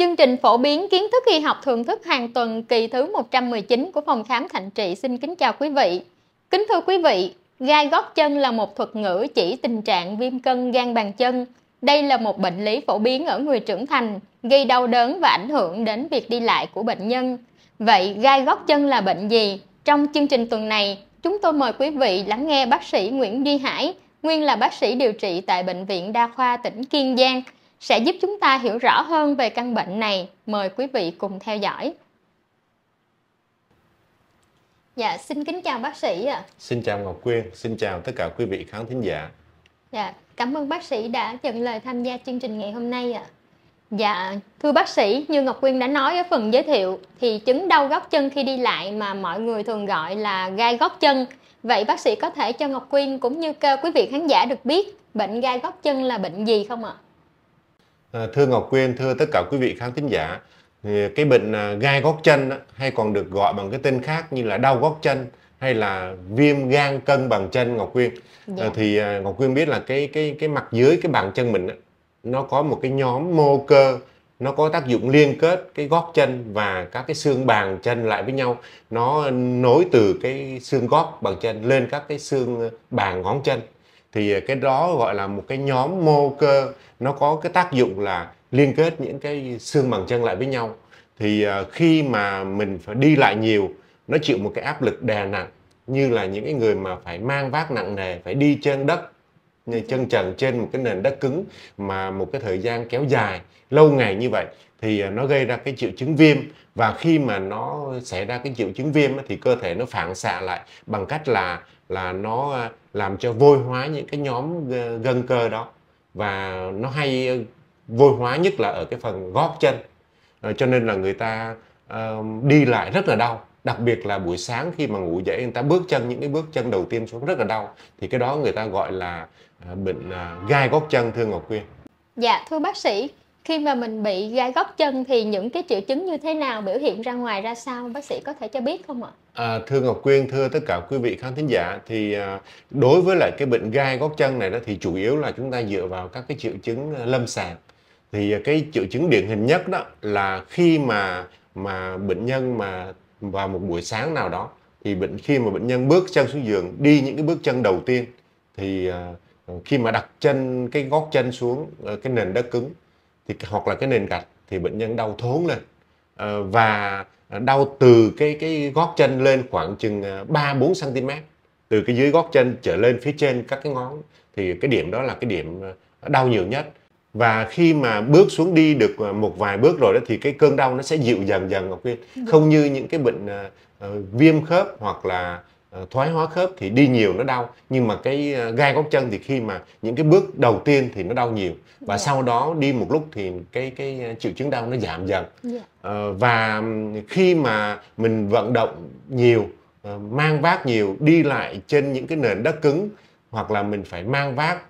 Chương trình phổ biến kiến thức y học thường thức hàng tuần kỳ thứ 119 của phòng khám Thạnh Trị xin kính chào quý vị. Kính thưa quý vị, gai gót chân là một thuật ngữ chỉ tình trạng viêm cân gan bàn chân. Đây là một bệnh lý phổ biến ở người trưởng thành, gây đau đớn và ảnh hưởng đến việc đi lại của bệnh nhân. Vậy gai gót chân là bệnh gì? Trong chương trình tuần này, chúng tôi mời quý vị lắng nghe bác sĩ Nguyễn Duy Hải, nguyên là bác sĩ điều trị tại Bệnh viện Đa khoa tỉnh Kiên Giang, sẽ giúp chúng ta hiểu rõ hơn về căn bệnh này. Mời quý vị cùng theo dõi. Dạ, xin kính chào bác sĩ ạ. Xin chào Ngọc Quyên, xin chào tất cả quý vị khán thính giả. Dạ, cảm ơn bác sĩ đã nhận lời tham gia chương trình ngày hôm nay ạ. Dạ, thưa bác sĩ, như Ngọc Quyên đã nói ở phần giới thiệu thì chứng đau gót chân khi đi lại mà mọi người thường gọi là gai gót chân. Vậy bác sĩ có thể cho Ngọc Quyên cũng như quý vị khán giả được biết bệnh gai gót chân là bệnh gì không ạ? À, thưa Ngọc Quyên, thưa tất cả quý vị khán thính giả, thì cái bệnh à, gai gót chân hay còn được gọi bằng cái tên khác như là đau gót chân hay là viêm gan cân bằng chân Ngọc Quyên. Yeah. À, dạ. Thì Ngọc Quyên biết là cái cái cái mặt dưới cái bàn chân mình nó có một cái nhóm mô cơ nó có tác dụng liên kết cái gót chân và các cái xương bàn chân lại với nhau nó nối từ cái xương gót bàn chân lên các cái xương bàn ngón chân thì ờ, cái đó gọi là một cái nhóm mô cơ nó có cái tác dụng là liên kết những cái xương bằng chân lại với nhau thì ờ, khi mà mình phải đi lại nhiều nó chịu một cái áp lực đè nặng như là những cái người mà phải mang vác nặng nề phải đi trên đất như chân trần trên một cái nền đất cứng mà một cái thời gian kéo dài lâu ngày như vậy thì ờ, nó gây ra cái triệu chứng viêm và khi mà nó xảy ra cái triệu chứng viêm thì cơ thể nó phản xạ lại bằng cách là là nó làm cho vôi hóa những cái nhóm gân cơ đó và nó hay vôi hóa nhất là ở cái phần gót chân ờ, cho nên là người ta ờ, đi lại rất là đau đặc biệt là buổi sáng khi mà ngủ dậy người ta bước chân những cái bước chân đầu tiên xuống rất là đau thì cái đó người ta gọi là ờ, bệnh gai gót chân thưa Ngọc Quyên. Dạ thưa bác sĩ khi mà mình bị gai gót chân thì những cái triệu chứng như thế nào biểu hiện ra ngoài ra sao bác sĩ có thể cho biết không ạ? À, thưa Ngọc Quyên, thưa tất cả quý vị khán thính giả thì à, đối với lại cái bệnh gai gót chân này đó thì chủ yếu là chúng ta dựa vào các cái triệu chứng à, lâm sàng thì à, cái triệu chứng điển hình nhất đó là khi mà mà bệnh nhân mà vào một buổi sáng nào đó thì bệnh khi mà bệnh nhân bước chân xuống giường đi những cái bước chân đầu tiên thì à, khi mà đặt chân cái gót chân xuống ờ, cái nền đất cứng thì hoặc là cái nền gạch thì bệnh nhân đau thốn lên ờ, và đau từ cái cái gót chân lên khoảng chừng 3 4 cm từ cái dưới gót chân trở lên phía trên các cái ngón thì cái điểm đó là cái điểm ờ, đau nhiều nhất và khi mà bước xuống đi được ờ, một vài bước rồi đó thì cái cơn đau nó sẽ dịu dần dần Ngọc Quyên vâng. không như những cái bệnh uh, viêm khớp hoặc là Ờ, thoái hóa khớp thì đi nhiều nó đau nhưng mà cái ờ, gai gót chân thì khi mà những cái bước đầu tiên thì nó đau nhiều và yeah. Dạ. sau đó đi một lúc thì cái cái ờ, triệu chứng đau nó giảm dần yeah. Dạ. và khi mà mình vận động nhiều mang vác nhiều đi lại trên những cái nền đất cứng hoặc là mình phải mang vác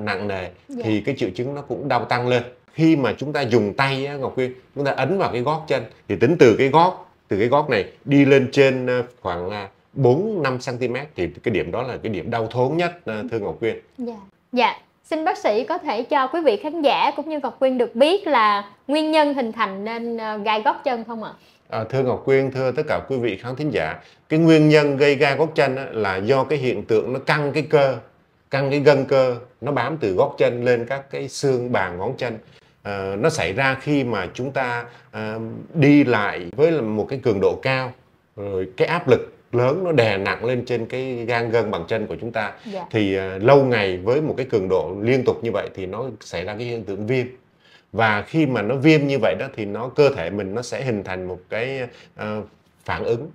nặng nề yeah. Dạ. thì cái triệu chứng nó cũng đau tăng lên khi mà chúng ta dùng tay ngọc quyên chúng ta ấn vào cái gót chân thì tính từ cái gót từ cái gót này đi lên trên khoảng à, 4 5 cm thì cái điểm đó là cái điểm đau thốn nhất à, ừ. thưa Ngọc Quyên. Dạ. Dạ, xin bác sĩ có thể cho quý vị khán giả cũng như Ngọc Quyên được biết là nguyên nhân hình thành nên à, gai gót chân không ạ? À? thưa Ngọc Quyên, thưa tất cả quý vị khán thính giả, cái nguyên nhân gây gai gót chân là do cái hiện tượng nó căng cái cơ, căng cái gân cơ, nó bám từ gót chân lên các cái xương bàn ngón chân. À, nó xảy ra khi mà chúng ta à, đi lại với một cái cường độ cao, rồi cái áp lực lớn nó đè nặng lên trên cái gan gân bàn chân của chúng ta dạ. thì uh, lâu ngày với một cái cường độ liên tục như vậy thì nó xảy ra cái hiện tượng viêm và khi mà nó viêm như vậy đó thì nó cơ thể mình nó sẽ hình thành một cái uh, phản ứng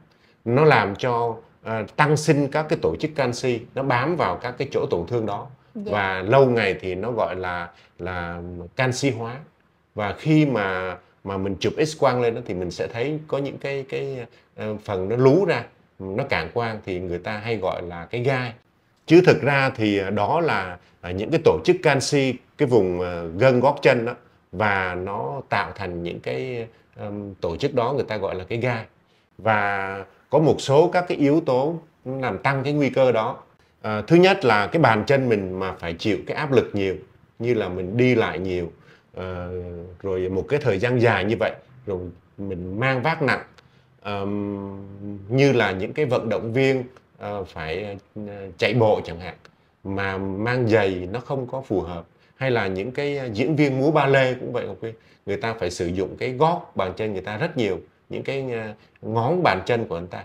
nó làm cho uh, tăng sinh các cái tổ chức canxi nó bám vào các cái chỗ tổn thương đó dạ. và lâu ngày thì nó gọi là là canxi hóa và khi mà mà mình chụp x quang lên đó thì mình sẽ thấy có những cái cái uh, phần nó lú ra nó cản quang thì người ta hay gọi là cái gai chứ thực ra thì à, đó là à, những cái tổ chức canxi cái vùng à, gân gót chân đó và nó tạo thành những cái tổ chức đó người ta gọi là cái gai và có một số các cái yếu tố làm tăng cái nguy cơ đó à, thứ nhất là cái bàn chân mình mà phải chịu cái áp lực nhiều như là mình đi lại nhiều à, rồi một cái thời gian dài như vậy rồi mình mang vác nặng um, như là những cái vận động viên uh, phải ờ, chạy bộ chẳng hạn mà mang giày nó không có phù hợp hay là những cái ờ, diễn viên múa ba lê cũng vậy ok người ta phải sử dụng cái gót bàn chân người ta rất nhiều những cái ngón bàn chân của người ta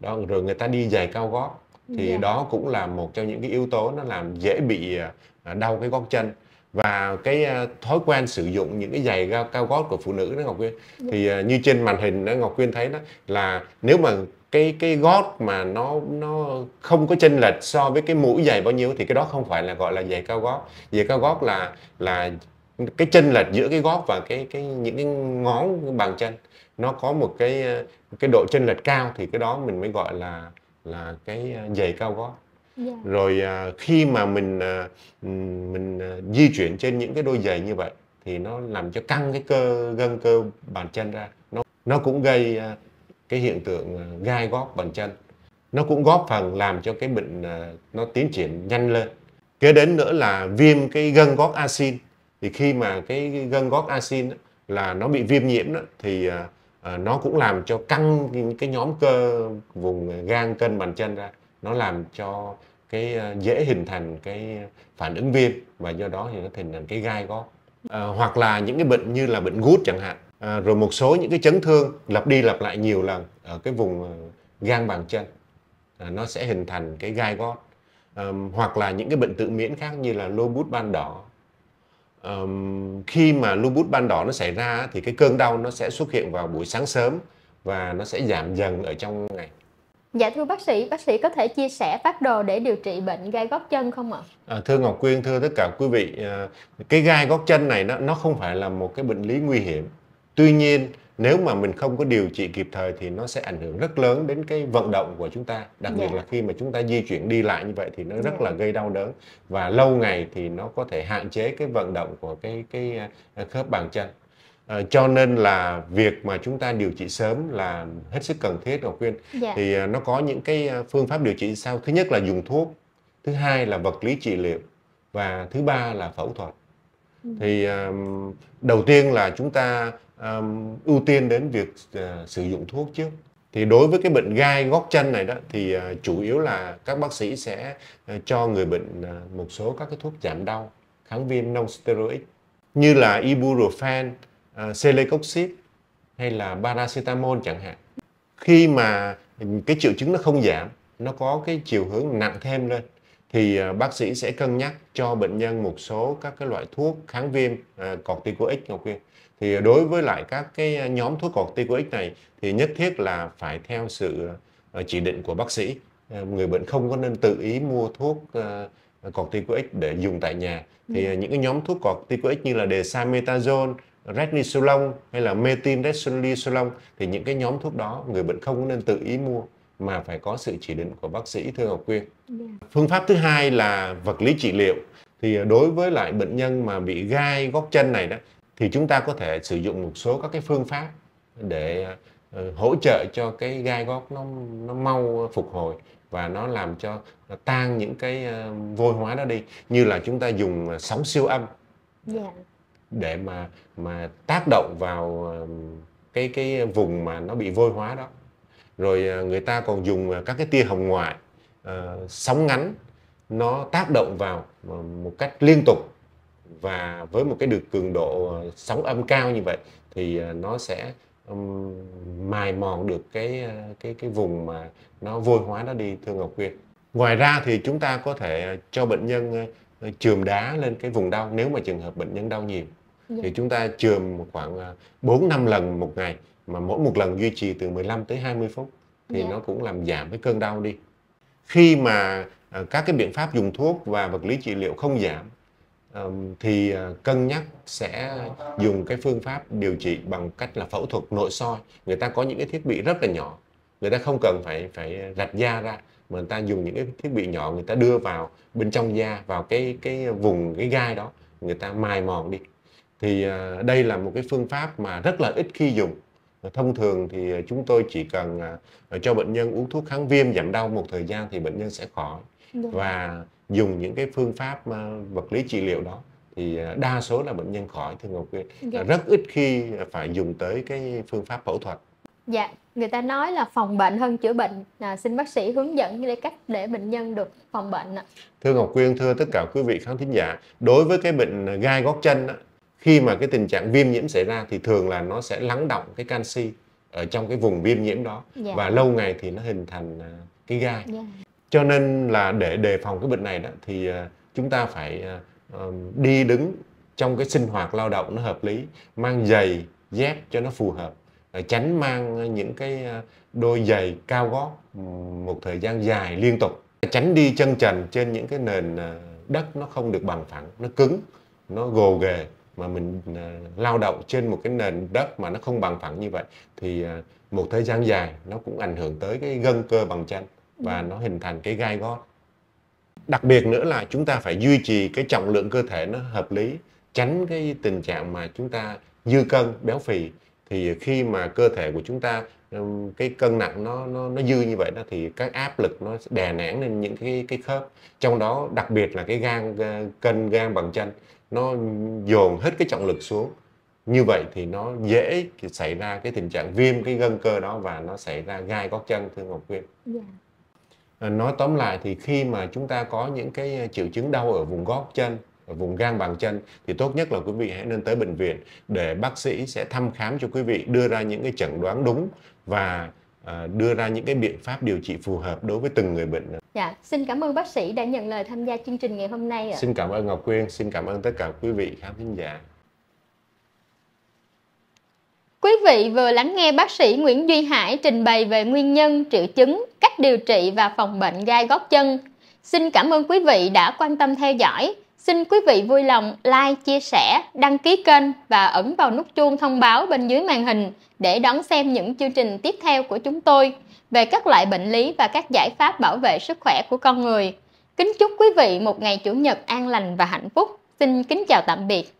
đó rồi người ta đi giày cao gót thì yeah. Dạ. đó cũng là một trong những cái yếu tố nó làm dễ bị đau cái gót chân và cái à, thói quen sử dụng những cái giày cao, cao gót của phụ nữ đó Ngọc Quyên thì à, như trên màn hình đó Ngọc Quyên thấy đó là nếu mà cái cái gót mà nó nó không có chênh lệch so với cái mũi giày bao nhiêu thì cái đó không phải là gọi là giày cao gót giày cao gót là là cái chân lệch giữa cái gót và cái cái những cái ngón bàn chân nó có một cái à, cái độ chân lệch cao thì cái đó mình mới gọi là là cái giày cao gót yeah. Dạ. rồi à, khi mà mình à, mình à, di chuyển trên những cái đôi giày như vậy thì nó làm cho căng cái cơ gân cơ bàn chân ra nó nó cũng gây à, cái hiện tượng à, gai gót bàn chân nó cũng góp phần làm cho cái bệnh à, nó tiến triển nhanh lên kế đến nữa là viêm cái gân gót asin thì khi mà cái, gân gót asin đó, là nó bị viêm nhiễm đó, thì à, à, nó cũng làm cho căng cái nhóm cơ vùng à, gan cân bàn chân ra nó làm cho cái ờ, dễ hình thành cái phản ứng viêm và do đó thì nó hình thành cái gai gót à, ờ, hoặc là những cái bệnh như là bệnh gút chẳng hạn à, rồi một số những cái chấn thương lặp đi lặp lại nhiều lần ở cái vùng gan bàn chân à, nó sẽ hình thành cái gai gót à, hoặc là những cái bệnh tự miễn khác như là lupus ban đỏ à, khi mà lupus ban đỏ nó xảy ra thì cái cơn đau nó sẽ xuất hiện vào buổi sáng sớm và nó sẽ giảm dần ở trong ngày Dạ thưa bác sĩ, bác sĩ có thể chia sẻ phát đồ để điều trị bệnh gai gót chân không ạ? À, thưa Ngọc Quyên, thưa tất cả quý vị, à, cái gai gót chân này nó nó không phải là một cái bệnh lý nguy hiểm. Tuy nhiên, nếu mà mình không có điều trị kịp thời thì nó sẽ ảnh hưởng rất lớn đến cái vận động của chúng ta đặc dạ. biệt là khi mà chúng ta di chuyển đi lại như vậy thì nó rất dạ. là gây đau đớn và lâu ngày thì nó có thể hạn chế cái vận động của cái cái à, khớp bàn chân Ờ, cho nên là việc mà chúng ta điều trị sớm là hết sức cần thiết Ngọc khuyên. Dạ. Thì à, nó có những cái ờ, phương pháp điều trị sau. Thứ nhất là dùng thuốc, thứ hai là vật lý trị liệu và thứ ba là phẫu thuật. Ừ. Thì à, đầu tiên là chúng ta à, ưu tiên đến việc à, sử dụng thuốc trước. Thì đối với cái bệnh gai gót chân này đó thì à, chủ yếu là các bác sĩ sẽ à, cho người bệnh à, một số các cái thuốc giảm đau, kháng viêm non steroid như là ibuprofen uh, celecoxib hay là paracetamol chẳng hạn khi mà cái triệu chứng nó không giảm nó có cái chiều hướng nặng thêm lên thì à, bác sĩ sẽ cân nhắc cho bệnh nhân một số các cái loại thuốc kháng viêm à, corticoid ngọc quyên thì đối với lại các cái nhóm thuốc corticoid này thì nhất thiết là phải theo sự chỉ định của bác sĩ người bệnh không có nên tự ý mua thuốc corticoid để dùng tại nhà thì ừ. những cái nhóm thuốc corticoid như là desamethasone retinosolon hay là metinretinosolon thì những cái nhóm thuốc đó người bệnh không nên tự ý mua mà phải có sự chỉ định của bác sĩ thưa Ngọc Quyên. Yeah. Dạ. Phương pháp thứ hai là vật lý trị liệu. Thì đối với lại bệnh nhân mà bị gai gót chân này đó thì chúng ta có thể sử dụng một số các cái phương pháp để ờ, hỗ trợ cho cái gai gót nó nó mau phục hồi và nó làm cho nó tan những cái ờ, vôi hóa đó đi như là chúng ta dùng sóng siêu âm. Yeah dạ để mà mà tác động vào cái cái vùng mà nó bị vôi hóa đó rồi ờ, người ta còn dùng ờ, các cái tia hồng ngoại uh, sóng ngắn nó tác động vào một cách liên tục và với một cái được cường độ sóng âm cao như vậy thì nó sẽ mài mòn được cái cái cái vùng mà nó vôi hóa nó đi thưa Ngọc Quyên. Ngoài ra thì chúng ta có thể cho bệnh nhân chườm đá lên cái vùng đau nếu mà trường hợp bệnh nhân đau nhiều dạ. thì chúng ta chườm khoảng 4 à, 5 lần một ngày mà mỗi một lần duy trì từ 15 tới 20 phút thì dạ. nó cũng làm giảm cái cơn đau đi. Khi mà à, các cái biện pháp dùng thuốc và vật lý trị liệu không giảm thì à, cân nhắc sẽ dùng cái phương pháp điều trị bằng cách là phẫu thuật nội soi. Người ta có những cái thiết bị rất là nhỏ, người ta không cần phải phải rạch da ra mà người ta dùng những cái thiết bị nhỏ người ta đưa vào bên trong da vào cái cái vùng cái gai đó người ta mài mòn đi thì à, đây là một cái phương pháp mà rất là ít khi dùng thông thường thì chúng tôi chỉ cần à, cho bệnh nhân uống thuốc kháng viêm giảm đau một thời gian thì bệnh nhân sẽ khỏi Đúng. và dùng những cái phương pháp à, vật lý trị liệu đó thì đa số là bệnh nhân khỏi thưa Ngọc Quyên dạ. rất ít khi phải dùng tới cái phương pháp phẫu thuật Dạ, người ta nói là phòng bệnh hơn chữa bệnh. À, xin bác sĩ hướng dẫn để cách để bệnh nhân được phòng bệnh ạ. Thưa Ngọc Quyên, thưa tất cả quý vị khán thính giả, đối với cái bệnh gai gót chân khi mà cái tình trạng viêm nhiễm xảy ra thì thường là nó sẽ lắng động cái canxi ở trong cái vùng viêm nhiễm đó dạ. và lâu ngày thì nó hình thành à, cái gai. Dạ. Cho nên là để đề phòng cái bệnh này đó thì à, chúng ta phải à, đi đứng trong cái sinh hoạt lao động nó hợp lý, mang giày, dép cho nó phù hợp Ờ, tránh mang ờ, những cái ờ, đôi giày cao gót ừ, một thời gian dài liên tục tránh đi chân trần trên những cái nền đất nó không được bằng phẳng nó cứng nó gồ ghề mà mình lao động trên một cái nền đất mà nó không bằng phẳng như vậy thì một thời gian dài nó cũng ảnh hưởng tới cái gân cơ bằng chân và nó hình thành cái gai gót đặc biệt nữa là chúng ta phải duy trì cái trọng lượng cơ thể nó hợp lý tránh cái tình trạng mà chúng ta dư cân béo phì thì khi mà cơ thể của chúng ta cái cân nặng nó nó nó dư như vậy đó thì các áp lực nó đè nén lên những cái cái khớp trong đó đặc biệt là cái gan cân gan bằng chân nó dồn hết cái trọng lực xuống như vậy thì nó dễ xảy ra cái tình trạng viêm cái gân cơ đó và nó xảy ra gai gót chân thưa ngọc quyên yeah. Dạ. Ờ, nói tóm lại thì khi mà chúng ta có những cái triệu chứng đau ở vùng gót chân vùng gan bàn chân thì tốt nhất là quý vị hãy nên tới bệnh viện để bác sĩ sẽ thăm khám cho quý vị đưa ra những cái chẩn đoán đúng và à, đưa ra những cái biện pháp điều trị phù hợp đối với từng người bệnh. Dạ, xin cảm ơn bác sĩ đã nhận lời tham gia chương trình ngày hôm nay Xin cảm ơn Ngọc Quyên, xin cảm ơn tất cả quý vị khán thính giả. Quý vị vừa lắng nghe bác sĩ Nguyễn Duy Hải trình bày về nguyên nhân, triệu chứng, cách điều trị và phòng bệnh gai gót chân. Xin cảm ơn quý vị đã quan tâm theo dõi. Xin quý vị vui lòng like, chia sẻ, đăng ký kênh và ấn vào nút chuông thông báo bên dưới màn hình để đón xem những chương trình tiếp theo của chúng tôi về các loại bệnh lý và các giải pháp bảo vệ sức khỏe của con người. Kính chúc quý vị một ngày Chủ nhật an lành và hạnh phúc. Xin kính chào tạm biệt.